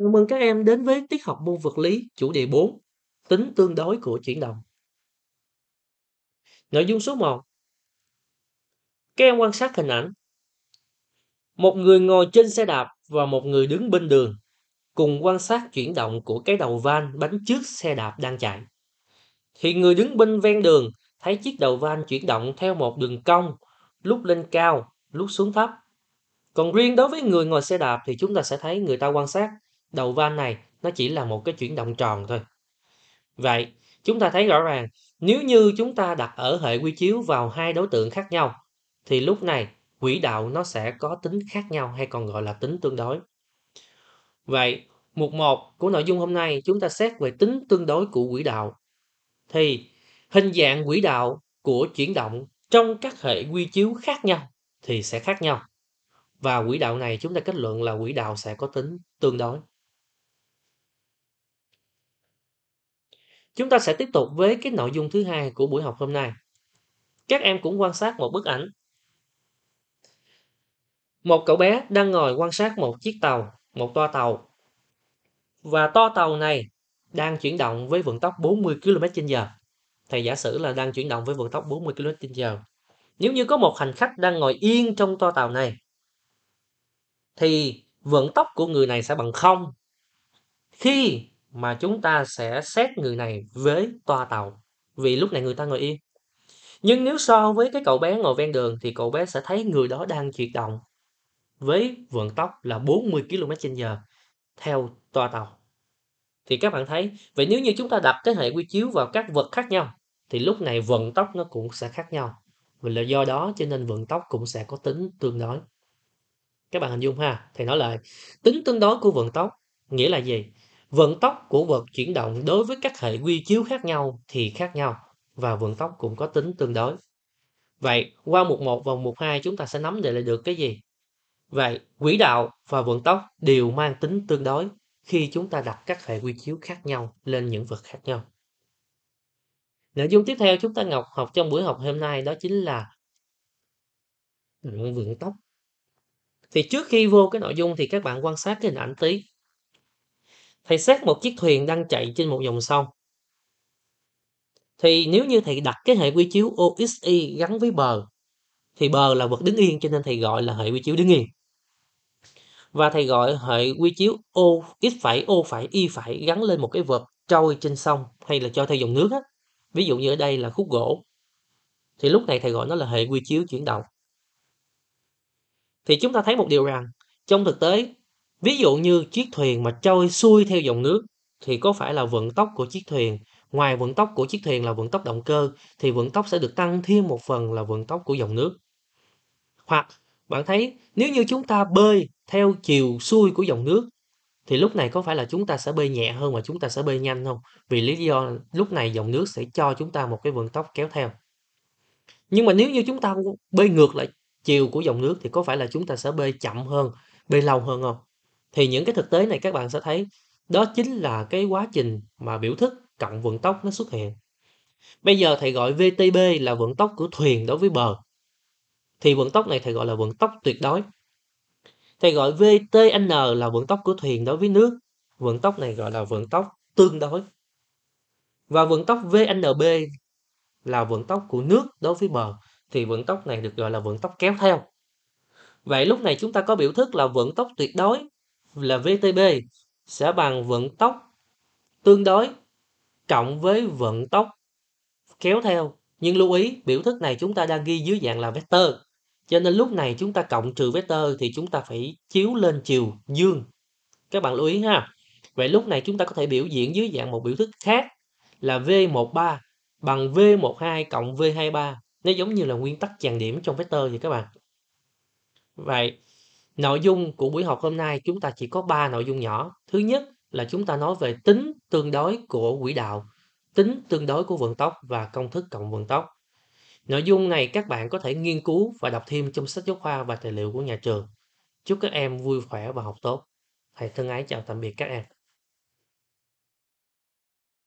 Chào mừng các em đến với tiết học môn vật lý chủ đề 4, tính tương đối của chuyển động. Nội dung số 1. Các em quan sát hình ảnh. Một người ngồi trên xe đạp và một người đứng bên đường cùng quan sát chuyển động của cái đầu van bánh trước xe đạp đang chạy. Thì người đứng bên ven đường thấy chiếc đầu van chuyển động theo một đường cong, lúc lên cao, lúc xuống thấp. Còn riêng đối với người ngồi xe đạp thì chúng ta sẽ thấy người ta quan sát Đầu van này nó chỉ là một cái chuyển động tròn thôi. Vậy, chúng ta thấy rõ ràng, nếu như chúng ta đặt ở hệ quy chiếu vào hai đối tượng khác nhau, thì lúc này quỹ đạo nó sẽ có tính khác nhau hay còn gọi là tính tương đối. Vậy, mục 1 của nội dung hôm nay chúng ta xét về tính tương đối của quỹ đạo. Thì hình dạng quỹ đạo của chuyển động trong các hệ quy chiếu khác nhau thì sẽ khác nhau. Và quỹ đạo này chúng ta kết luận là quỹ đạo sẽ có tính tương đối. Chúng ta sẽ tiếp tục với cái nội dung thứ hai của buổi học hôm nay. Các em cũng quan sát một bức ảnh. Một cậu bé đang ngồi quan sát một chiếc tàu, một toa tàu. Và toa tàu này đang chuyển động với vận tốc 40 km/h. Thầy giả sử là đang chuyển động với vận tốc 40 km/h. Nếu như có một hành khách đang ngồi yên trong toa tàu này thì vận tốc của người này sẽ bằng không khi mà chúng ta sẽ xét người này với toa tàu vì lúc này người ta ngồi yên nhưng nếu so với cái cậu bé ngồi ven đường thì cậu bé sẽ thấy người đó đang chuyển động với vận tốc là 40 km h theo toa tàu. Thì các bạn thấy, vậy nếu như chúng ta đặt cái hệ quy chiếu vào các vật khác nhau thì lúc này vận tốc nó cũng sẽ khác nhau. Và là do đó cho nên vận tốc cũng sẽ có tính tương đối. Các bạn hình dung ha, thầy nói lại, tính tương đối của vận tốc nghĩa là gì? vận tốc của vật chuyển động đối với các hệ quy chiếu khác nhau thì khác nhau và vận tốc cũng có tính tương đối. Vậy, qua mục 1 và mục 2 chúng ta sẽ nắm để lại được cái gì? Vậy, quỹ đạo và vận tốc đều mang tính tương đối khi chúng ta đặt các hệ quy chiếu khác nhau lên những vật khác nhau. Nội dung tiếp theo chúng ta Ngọc học trong buổi học hôm nay đó chính là vận tốc. Thì trước khi vô cái nội dung thì các bạn quan sát cái hình ảnh tí thầy xét một chiếc thuyền đang chạy trên một dòng sông thì nếu như thầy đặt cái hệ quy chiếu OXY gắn với bờ thì bờ là vật đứng yên cho nên thầy gọi là hệ quy chiếu đứng yên và thầy gọi hệ quy chiếu O x phải O phải Y phải gắn lên một cái vật trôi trên sông hay là cho theo dòng nước á. Ví dụ như ở đây là khúc gỗ. Thì lúc này thầy gọi nó là hệ quy chiếu chuyển động. Thì chúng ta thấy một điều rằng trong thực tế Ví dụ như chiếc thuyền mà trôi xuôi theo dòng nước thì có phải là vận tốc của chiếc thuyền ngoài vận tốc của chiếc thuyền là vận tốc động cơ thì vận tốc sẽ được tăng thêm một phần là vận tốc của dòng nước. Hoặc bạn thấy nếu như chúng ta bơi theo chiều xuôi của dòng nước thì lúc này có phải là chúng ta sẽ bơi nhẹ hơn mà chúng ta sẽ bơi nhanh không? Vì lý do lúc này dòng nước sẽ cho chúng ta một cái vận tốc kéo theo. Nhưng mà nếu như chúng ta bơi ngược lại chiều của dòng nước thì có phải là chúng ta sẽ bơi chậm hơn, bơi lâu hơn không? thì những cái thực tế này các bạn sẽ thấy đó chính là cái quá trình mà biểu thức cận vận tốc nó xuất hiện bây giờ thầy gọi vtb là vận tốc của thuyền đối với bờ thì vận tốc này thầy gọi là vận tốc tuyệt đối thầy gọi vtn là vận tốc của thuyền đối với nước vận tốc này gọi là vận tốc tương đối và vận tốc vnb là vận tốc của nước đối với bờ thì vận tốc này được gọi là vận tốc kéo theo vậy lúc này chúng ta có biểu thức là vận tốc tuyệt đối là VTB sẽ bằng vận tốc tương đối cộng với vận tốc kéo theo. Nhưng lưu ý biểu thức này chúng ta đang ghi dưới dạng là vector. Cho nên lúc này chúng ta cộng trừ vector thì chúng ta phải chiếu lên chiều dương. Các bạn lưu ý ha. Vậy lúc này chúng ta có thể biểu diễn dưới dạng một biểu thức khác là V13 bằng V12 cộng V23. Nó giống như là nguyên tắc tràn điểm trong vector vậy các bạn. Vậy Nội dung của buổi học hôm nay chúng ta chỉ có 3 nội dung nhỏ. Thứ nhất là chúng ta nói về tính tương đối của quỹ đạo, tính tương đối của vận tốc và công thức cộng vận tốc. Nội dung này các bạn có thể nghiên cứu và đọc thêm trong sách giáo khoa và tài liệu của nhà trường. Chúc các em vui khỏe và học tốt. Thầy thân ái chào tạm biệt các em.